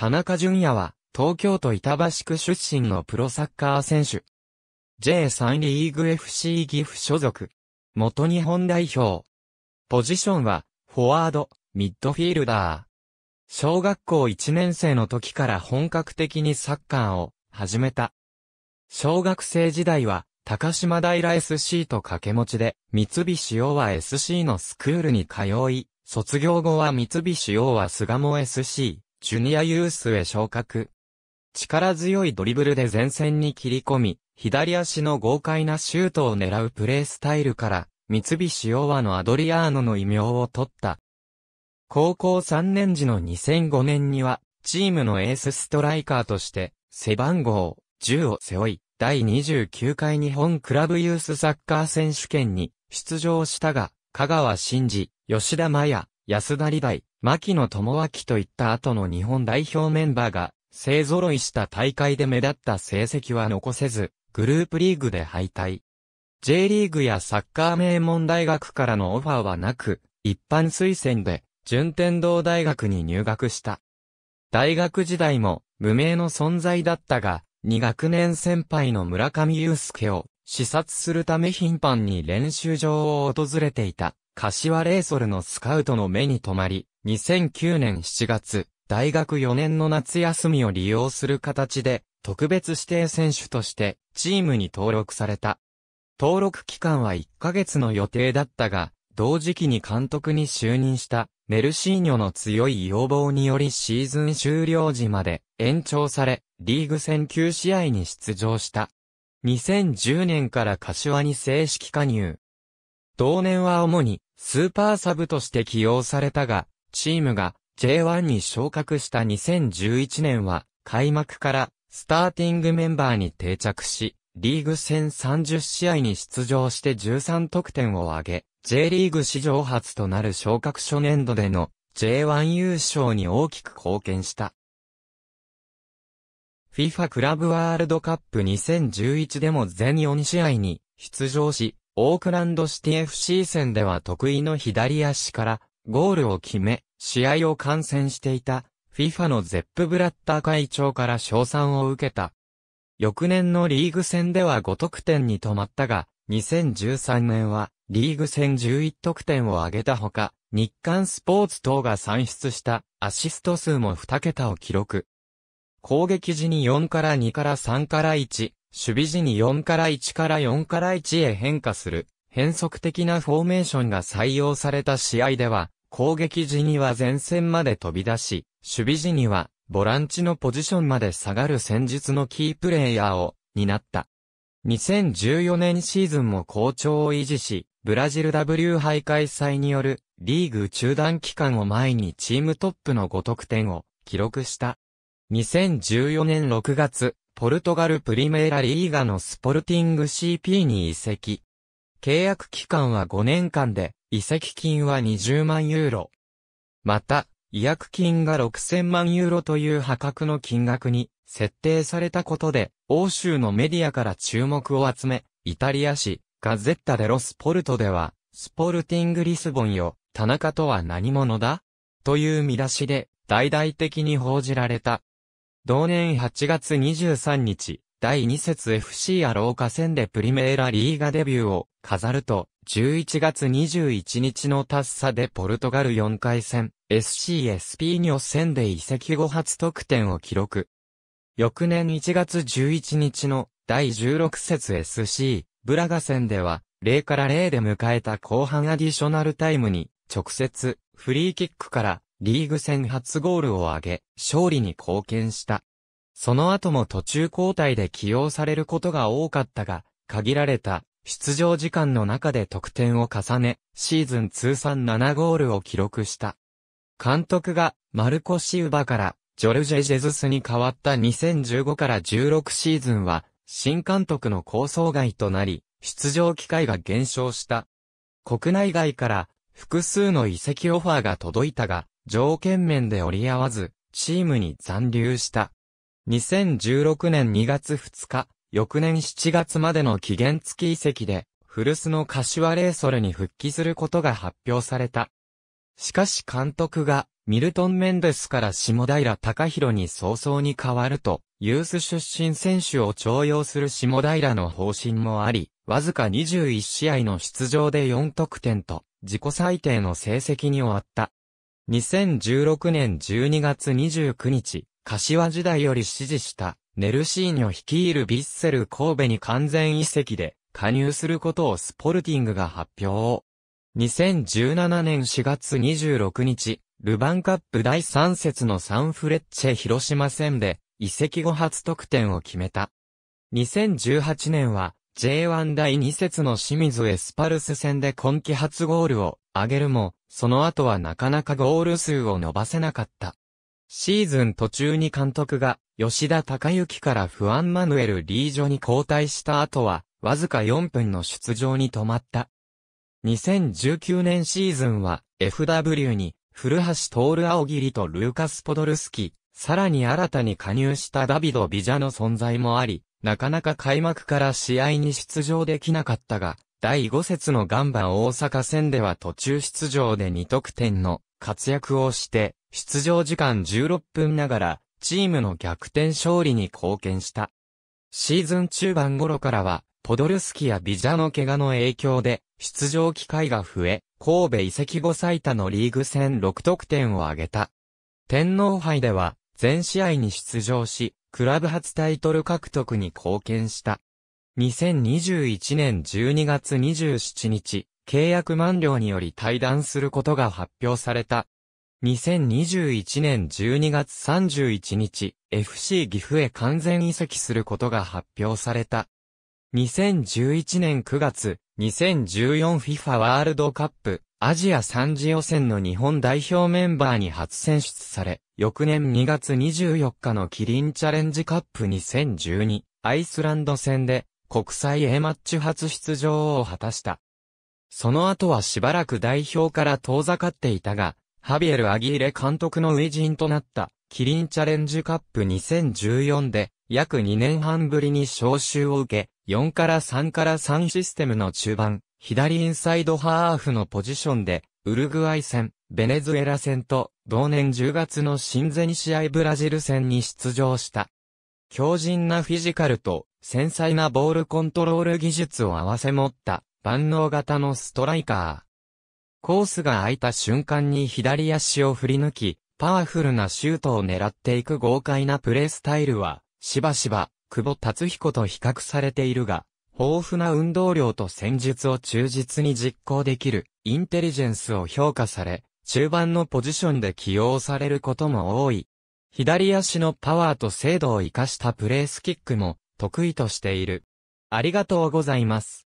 田中淳也は、東京都板橋区出身のプロサッカー選手。J3 リーグ FC 岐阜所属。元日本代表。ポジションは、フォワード、ミッドフィールダー。小学校1年生の時から本格的にサッカーを始めた。小学生時代は、高島平 SC と掛け持ちで、三菱洋和 SC のスクールに通い、卒業後は三菱洋和菅も SC、ジュニアユースへ昇格。力強いドリブルで前線に切り込み、左足の豪快なシュートを狙うプレースタイルから、三菱洋和のアドリアーノの異名を取った。高校3年時の2005年には、チームのエースストライカーとして、背番号10を背負い、第29回日本クラブユースサッカー選手権に出場したが、香川真司、吉田麻也、安田理大、牧野智明といった後の日本代表メンバーが、勢揃いした大会で目立った成績は残せず、グループリーグで敗退。J リーグやサッカー名門大学からのオファーはなく、一般推薦で、順天堂大学に入学した。大学時代も、無名の存在だったが、2学年先輩の村上祐介を、視察するため頻繁に練習場を訪れていた、柏レイソルのスカウトの目に留まり、2009年7月、大学4年の夏休みを利用する形で、特別指定選手として、チームに登録された。登録期間は1ヶ月の予定だったが、同時期に監督に就任した、メルシーニョの強い要望によりシーズン終了時まで延長され、リーグ戦9試合に出場した。2010年から柏に正式加入。同年は主にスーパーサブとして起用されたが、チームが J1 に昇格した2011年は、開幕からスターティングメンバーに定着し、リーグ戦30試合に出場して13得点を挙げ、J リーグ史上初となる昇格初年度での J1 優勝に大きく貢献した。FIFA クラブワールドカップ2011でも全4試合に出場し、オークランドシティ FC 戦では得意の左足からゴールを決め、試合を観戦していた、FIFA のゼップ・ブラッター会長から賞賛を受けた。翌年のリーグ戦では5得点に止まったが、2013年はリーグ戦11得点を挙げたほか、日刊スポーツ等が算出したアシスト数も2桁を記録。攻撃時に4から2から3から1、守備時に4から1から4から1へ変化する変則的なフォーメーションが採用された試合では、攻撃時には前線まで飛び出し、守備時にはボランチのポジションまで下がる戦術のキープレイヤーを担った。2014年シーズンも好調を維持し、ブラジル W 杯開催によるリーグ中断期間を前にチームトップの5得点を記録した。2014年6月、ポルトガルプリメーラリーガのスポルティング CP に移籍。契約期間は5年間で遺跡金は20万ユーロ。また、違約金が6000万ユーロという破格の金額に設定されたことで、欧州のメディアから注目を集め、イタリア紙、ガゼッタ・デ・ロスポルトでは、スポルティング・リスボンよ、田中とは何者だという見出しで、大々的に報じられた。同年8月23日、第2節 FC アローカ戦でプリメーラリーガデビューを飾ると、11月21日のタッサでポルトガル4回戦、SC s p にーニョ戦で移籍後初得点を記録。翌年1月11日の第16節 SC ブラガ戦では0から0で迎えた後半アディショナルタイムに直接フリーキックからリーグ戦初ゴールを挙げ勝利に貢献した。その後も途中交代で起用されることが多かったが限られた出場時間の中で得点を重ね、シーズン通算7ゴールを記録した。監督がマルコ・シウバからジョルジェ・ジェズスに変わった2015から16シーズンは、新監督の構想外となり、出場機会が減少した。国内外から複数の移籍オファーが届いたが、条件面で折り合わず、チームに残留した。2016年2月2日、翌年7月までの期限付き移籍で、古巣の柏レイソルに復帰することが発表された。しかし監督が、ミルトン・メンデスから下平隆弘に早々に変わると、ユース出身選手を徴用する下平の方針もあり、わずか21試合の出場で4得点と、自己最低の成績に終わった。2016年12月29日、柏時代より支持したネルシーニョ率いるヴィッセル神戸に完全移籍で加入することをスポルティングが発表。2017年4月26日、ルヴァンカップ第3節のサンフレッチェ広島戦で移籍後初得点を決めた。2018年は J1 第2節の清水エスパルス戦で今季初ゴールを挙げるも、その後はなかなかゴール数を伸ばせなかった。シーズン途中に監督が吉田隆之からフアン・マヌエル・リージョに交代した後は、わずか4分の出場に止まった。2019年シーズンは FW に古橋徹青桐とルーカス・ポドルスキ、さらに新たに加入したダビド・ビジャの存在もあり、なかなか開幕から試合に出場できなかったが、第5節のガンバ大阪戦では途中出場で2得点の活躍をして、出場時間16分ながら、チームの逆転勝利に貢献した。シーズン中盤頃からは、ポドルスキやビジャの怪我の影響で、出場機会が増え、神戸遺跡後最多のリーグ戦6得点を挙げた。天皇杯では、全試合に出場し、クラブ初タイトル獲得に貢献した。2021年12月27日、契約満了により退団することが発表された。2021年12月31日、FC 岐阜へ完全移籍することが発表された。2011年9月、2014FIFA ワールドカップ、アジア3次予選の日本代表メンバーに初選出され、翌年2月24日のキリンチャレンジカップ2012、アイスランド戦で、国際 A マッチ初出場を果たした。その後はしばらく代表から遠ざかっていたが、ハビエル・アギーレ監督の初陣となった、キリンチャレンジカップ2014で、約2年半ぶりに招集を受け、4から3から3システムの中盤、左インサイドハーフのポジションで、ウルグアイ戦、ベネズエラ戦と、同年10月の新善試合ブラジル戦に出場した。強靭なフィジカルと、繊細なボールコントロール技術を合わせ持った、万能型のストライカー。コースが空いた瞬間に左足を振り抜き、パワフルなシュートを狙っていく豪快なプレースタイルは、しばしば、久保達彦と比較されているが、豊富な運動量と戦術を忠実に実行できる、インテリジェンスを評価され、中盤のポジションで起用されることも多い。左足のパワーと精度を活かしたプレースキックも得意としている。ありがとうございます。